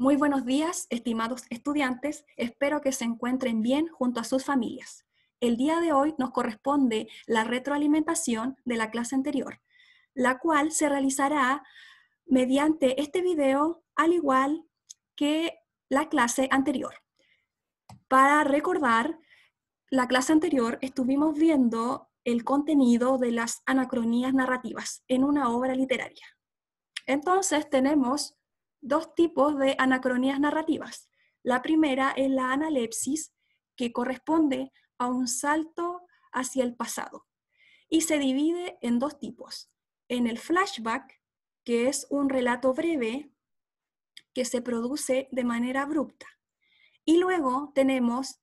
Muy buenos días, estimados estudiantes. Espero que se encuentren bien junto a sus familias. El día de hoy nos corresponde la retroalimentación de la clase anterior, la cual se realizará mediante este video, al igual que la clase anterior. Para recordar, la clase anterior estuvimos viendo el contenido de las anacronías narrativas en una obra literaria. Entonces tenemos dos tipos de anacronías narrativas. La primera es la analepsis, que corresponde a un salto hacia el pasado y se divide en dos tipos. En el flashback, que es un relato breve que se produce de manera abrupta. Y luego tenemos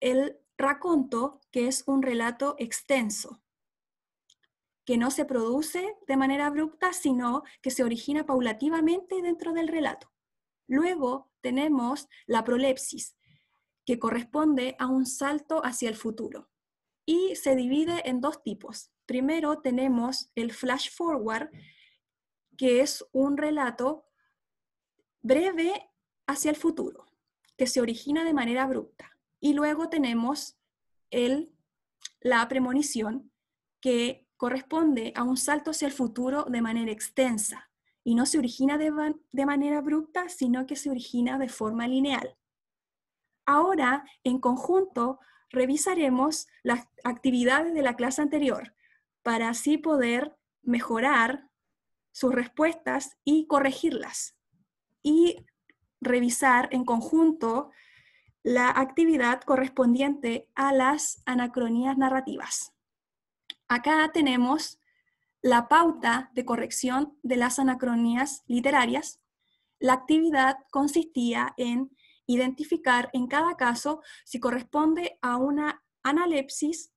el raconto, que es un relato extenso, que no se produce de manera abrupta, sino que se origina paulativamente dentro del relato. Luego tenemos la prolepsis, que corresponde a un salto hacia el futuro. Y se divide en dos tipos. Primero tenemos el flash forward, que es un relato breve hacia el futuro, que se origina de manera abrupta. Y luego tenemos el, la premonición, que corresponde a un salto hacia el futuro de manera extensa y no se origina de, manera abrupta, sino que se origina de forma lineal. Ahora, en conjunto, revisaremos las actividades de la clase anterior para así poder mejorar sus respuestas y corregirlas. Y revisar en conjunto la actividad correspondiente a las anacronías narrativas. Acá tenemos la pauta de corrección de las anacronías literarias. La actividad consistía en identificar en cada caso si corresponde a una analepsis,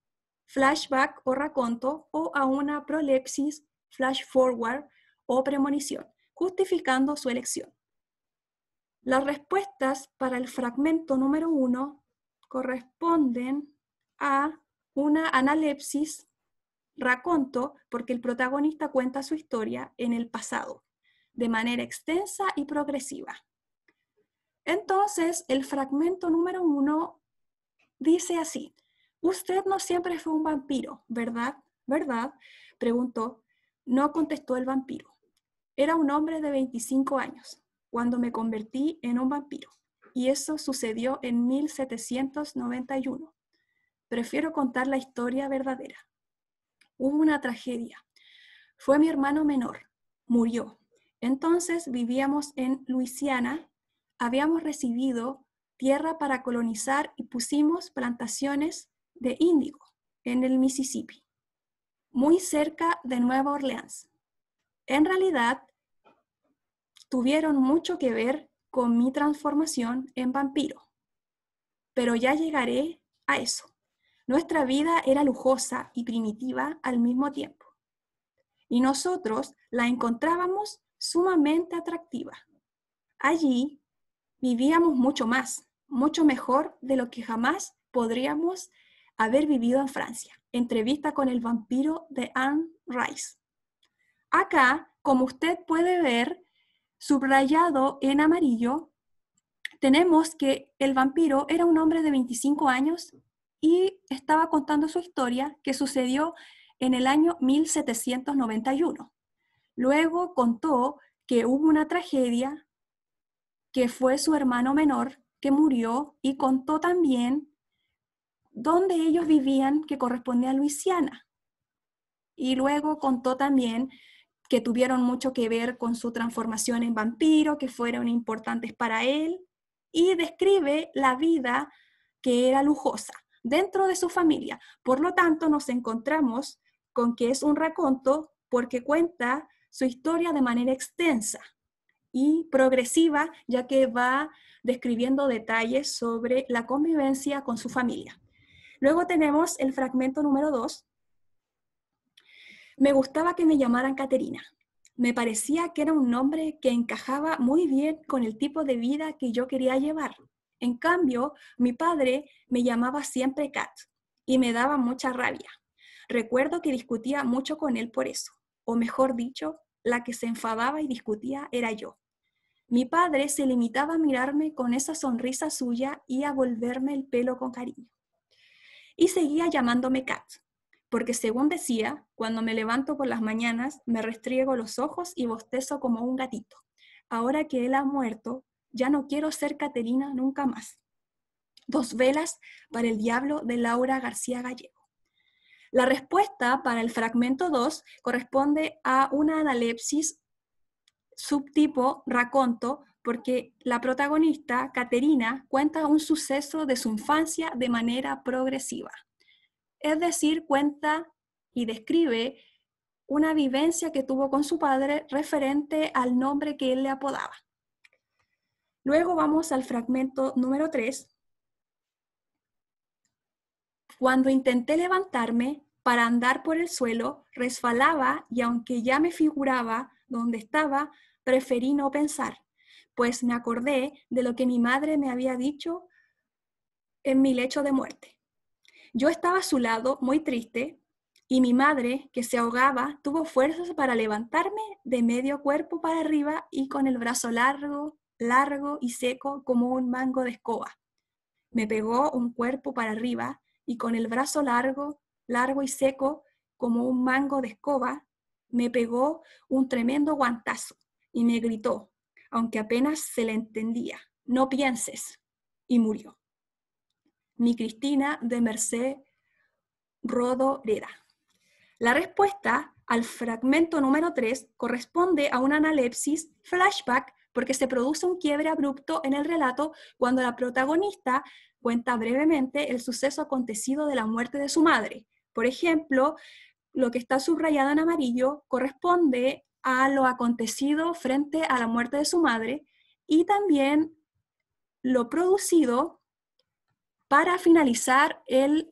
flashback o raconto o a una prolepsis, flash forward o premonición, justificando su elección. Las respuestas para el fragmento número uno corresponden a una analepsis, raconto porque el protagonista cuenta su historia en el pasado, de manera extensa y progresiva. Entonces, el fragmento número uno dice así, usted no siempre fue un vampiro, ¿verdad? ¿Verdad? Preguntó. No contestó el vampiro. Era un hombre de 25 años cuando me convertí en un vampiro, y eso sucedió en 1791. Prefiero contar la historia verdadera hubo una tragedia. Fue mi hermano menor, murió. Entonces vivíamos en Luisiana, habíamos recibido tierra para colonizar y pusimos plantaciones de índigo en el Mississippi, muy cerca de Nueva Orleans. En realidad, tuvieron mucho que ver con mi transformación en vampiro, pero ya llegaré a eso. Nuestra vida era lujosa y primitiva al mismo tiempo. Y nosotros la encontrábamos sumamente atractiva. Allí vivíamos mucho más, mucho mejor de lo que jamás podríamos haber vivido en Francia. Entrevista con el vampiro de Anne Rice. Acá, como usted puede ver, subrayado en amarillo, tenemos que el vampiro era un hombre de 25 años y estaba contando su historia que sucedió en el año 1791. Luego contó que hubo una tragedia que fue su hermano menor que murió y contó también dónde ellos vivían que correspondía a Luisiana. Y luego contó también que tuvieron mucho que ver con su transformación en vampiro, que fueron importantes para él, y describe la vida que era lujosa dentro de su familia. Por lo tanto, nos encontramos con que es un raconto porque cuenta su historia de manera extensa y progresiva, ya que va describiendo detalles sobre la convivencia con su familia. Luego tenemos el fragmento número 2. Me gustaba que me llamaran Caterina. Me parecía que era un nombre que encajaba muy bien con el tipo de vida que yo quería llevar. En cambio, mi padre me llamaba siempre Kat y me daba mucha rabia. Recuerdo que discutía mucho con él por eso, o mejor dicho, la que se enfadaba y discutía era yo. Mi padre se limitaba a mirarme con esa sonrisa suya y a volverme el pelo con cariño. Y seguía llamándome Kat, porque según decía, cuando me levanto por las mañanas me restriego los ojos y bostezo como un gatito. Ahora que él ha muerto, ya no quiero ser Caterina nunca más. Dos velas para el diablo de Laura García Gallego. La respuesta para el fragmento 2 corresponde a una analepsis subtipo raconto, porque la protagonista, Caterina, cuenta un suceso de su infancia de manera progresiva. Es decir, cuenta y describe una vivencia que tuvo con su padre referente al nombre que él le apodaba. Luego vamos al fragmento número 3. Cuando intenté levantarme para andar por el suelo, resfalaba y aunque ya me figuraba dónde estaba, preferí no pensar, pues me acordé de lo que mi madre me había dicho en mi lecho de muerte. Yo estaba a su lado, muy triste, y mi madre, que se ahogaba, tuvo fuerzas para levantarme de medio cuerpo para arriba y con el brazo largo largo y seco como un mango de escoba. Me pegó un cuerpo para arriba y con el brazo largo, largo y seco como un mango de escoba, me pegó un tremendo guantazo y me gritó, aunque apenas se le entendía, no pienses, y murió. Mi Cristina de Merced Rodoreda. La respuesta al fragmento número 3 corresponde a una analepsis flashback porque se produce un quiebre abrupto en el relato cuando la protagonista cuenta brevemente el suceso acontecido de la muerte de su madre. Por ejemplo, lo que está subrayado en amarillo corresponde a lo acontecido frente a la muerte de su madre y también lo producido para finalizar el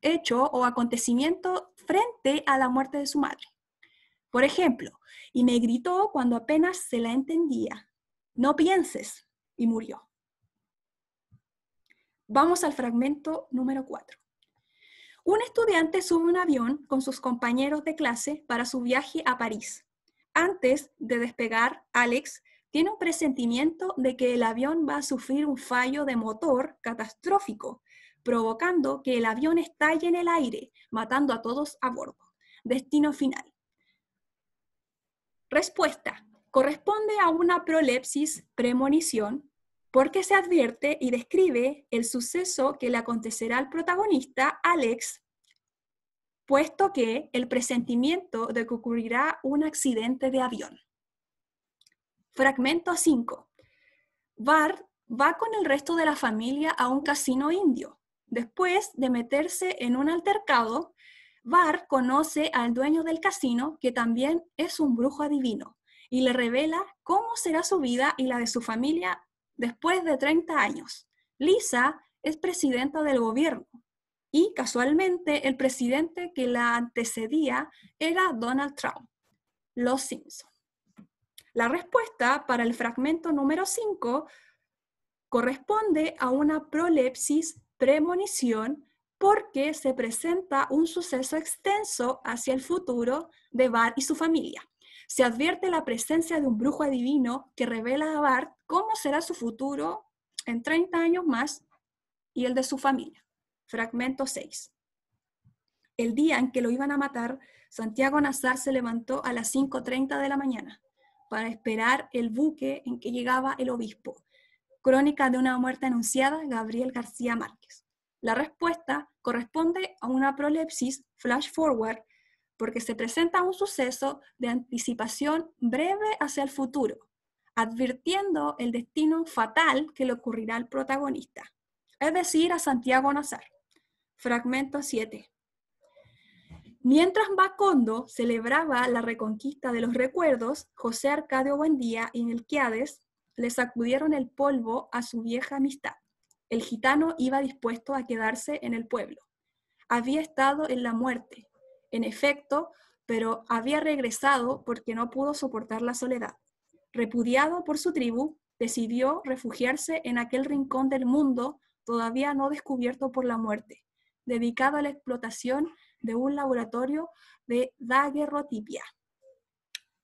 hecho o acontecimiento frente a la muerte de su madre. Por ejemplo, y me gritó cuando apenas se la entendía, no pienses, y murió. Vamos al fragmento número 4. Un estudiante sube un avión con sus compañeros de clase para su viaje a París. Antes de despegar, Alex tiene un presentimiento de que el avión va a sufrir un fallo de motor catastrófico, provocando que el avión estalle en el aire, matando a todos a bordo. Destino final. Respuesta. Corresponde a una prolepsis premonición porque se advierte y describe el suceso que le acontecerá al protagonista, Alex, puesto que el presentimiento de que ocurrirá un accidente de avión. Fragmento 5. Bart va con el resto de la familia a un casino indio. Después de meterse en un altercado, Barr conoce al dueño del casino, que también es un brujo adivino, y le revela cómo será su vida y la de su familia después de 30 años. Lisa es presidenta del gobierno y casualmente el presidente que la antecedía era Donald Trump. Los Simpson. La respuesta para el fragmento número 5 corresponde a una prolepsis premonición porque se presenta un suceso extenso hacia el futuro de Bart y su familia. Se advierte la presencia de un brujo adivino que revela a Bart cómo será su futuro en 30 años más y el de su familia. Fragmento 6. El día en que lo iban a matar, Santiago Nazar se levantó a las 5.30 de la mañana para esperar el buque en que llegaba el obispo. Crónica de una muerte anunciada, Gabriel García Márquez. La respuesta corresponde a una prolepsis flash forward porque se presenta un suceso de anticipación breve hacia el futuro, advirtiendo el destino fatal que le ocurrirá al protagonista, es decir, a Santiago Nazar. Fragmento 7. Mientras Bacondo celebraba la reconquista de los recuerdos, José Arcadio Buendía y Nelquiades le sacudieron el polvo a su vieja amistad el gitano iba dispuesto a quedarse en el pueblo. Había estado en la muerte, en efecto, pero había regresado porque no pudo soportar la soledad. Repudiado por su tribu, decidió refugiarse en aquel rincón del mundo todavía no descubierto por la muerte, dedicado a la explotación de un laboratorio de daguerrotipia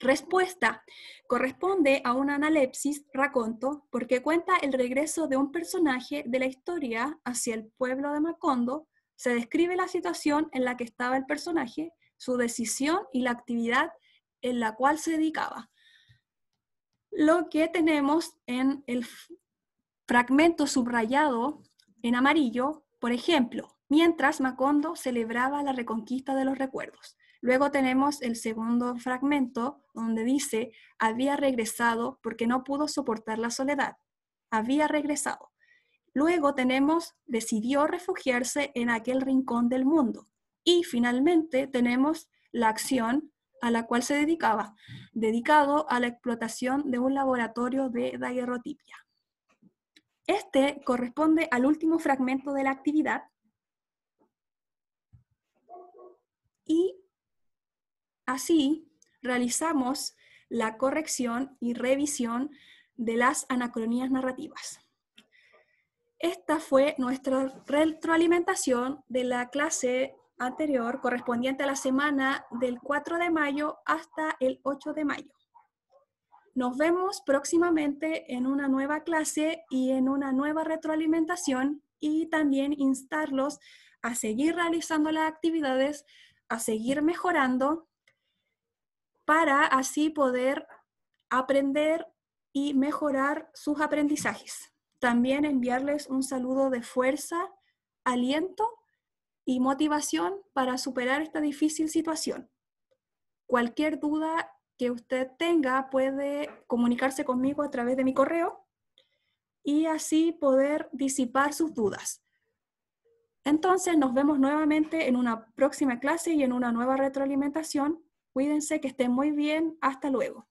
respuesta corresponde a una analepsis raconto porque cuenta el regreso de un personaje de la historia hacia el pueblo de Macondo, se describe la situación en la que estaba el personaje, su decisión y la actividad en la cual se dedicaba. Lo que tenemos en el fragmento subrayado en amarillo, por ejemplo, mientras Macondo celebraba la reconquista de los recuerdos. Luego tenemos el segundo fragmento donde dice, había regresado porque no pudo soportar la soledad. Había regresado. Luego tenemos, decidió refugiarse en aquel rincón del mundo. Y finalmente tenemos la acción a la cual se dedicaba, dedicado a la explotación de un laboratorio de daguerrotipia. Este corresponde al último fragmento de la actividad Así, realizamos la corrección y revisión de las anacronías narrativas. Esta fue nuestra retroalimentación de la clase anterior correspondiente a la semana del 4 de mayo hasta el 8 de mayo. Nos vemos próximamente en una nueva clase y en una nueva retroalimentación y también instarlos a seguir realizando las actividades, a seguir mejorando para así poder aprender y mejorar sus aprendizajes. También enviarles un saludo de fuerza, aliento y motivación para superar esta difícil situación. Cualquier duda que usted tenga puede comunicarse conmigo a través de mi correo y así poder disipar sus dudas. Entonces nos vemos nuevamente en una próxima clase y en una nueva retroalimentación Cuídense, que estén muy bien. Hasta luego.